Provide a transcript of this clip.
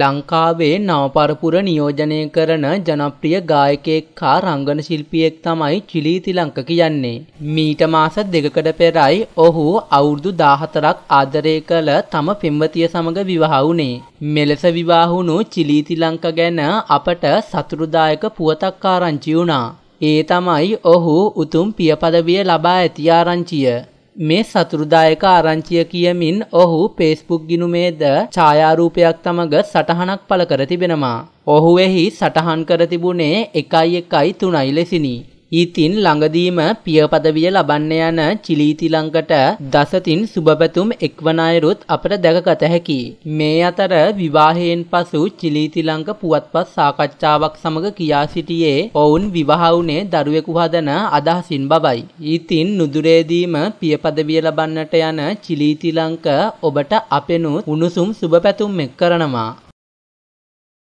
ලංකාවේ නවපරපුර නියෝජනය කරන ජනප්‍රිය ගායකෙක් හා රංගන ශිල්පියෙක් තමයි චිලී තිලංක කියන්නේ. මීට මාස දෙකකට පෙරයි ඔහු අවුරුදු දාහතරක් ආදරය කළ තම පෙම්වතිය සමඟ විවාහවුනේ. මෙලෙස විවාහුණු චිලී තිලංක ගැන අපට සතුරුදායක පුවතක් ආරංචි වුණා. ඒ තමයි ඔහු උතුම් පියපදවිය ලබා ඇති ආරංචිය. මේ සතුරුදායක ආරංචිය කියමින් ඔහු පේස්බුක් ගිනුමේද ඡායාරූපයක් තමග සටහනක් පළ කර තිබෙනවා. ඔහු එහි සටහන් කර තිබුණේ එකයි එකයි තුනයි ලෙසිනි. ඊතින් ළඟදීම පියපදවිය ලබන්න යන චිලීතිලංකට දසතින් සුභපැතුම් එක්වනායරුත් අපට දැකගත හැකි. මේ අතර විවාහයෙන් පසු චිලීතිලංක පුවත්පත් සාකච්ඡාවක් සමඟ කියා සිටියේ ඔවුන් විවාහවුනේ දරුවෙකු හදන අදහසින් බවයි. ඊතින් නුදුරේදීම පියපදවිය ලබන්නට යන චිලීතිලංක ඔබට අපෙනුත් උණුසුම් සුභපැතුම් එක් කරනවා.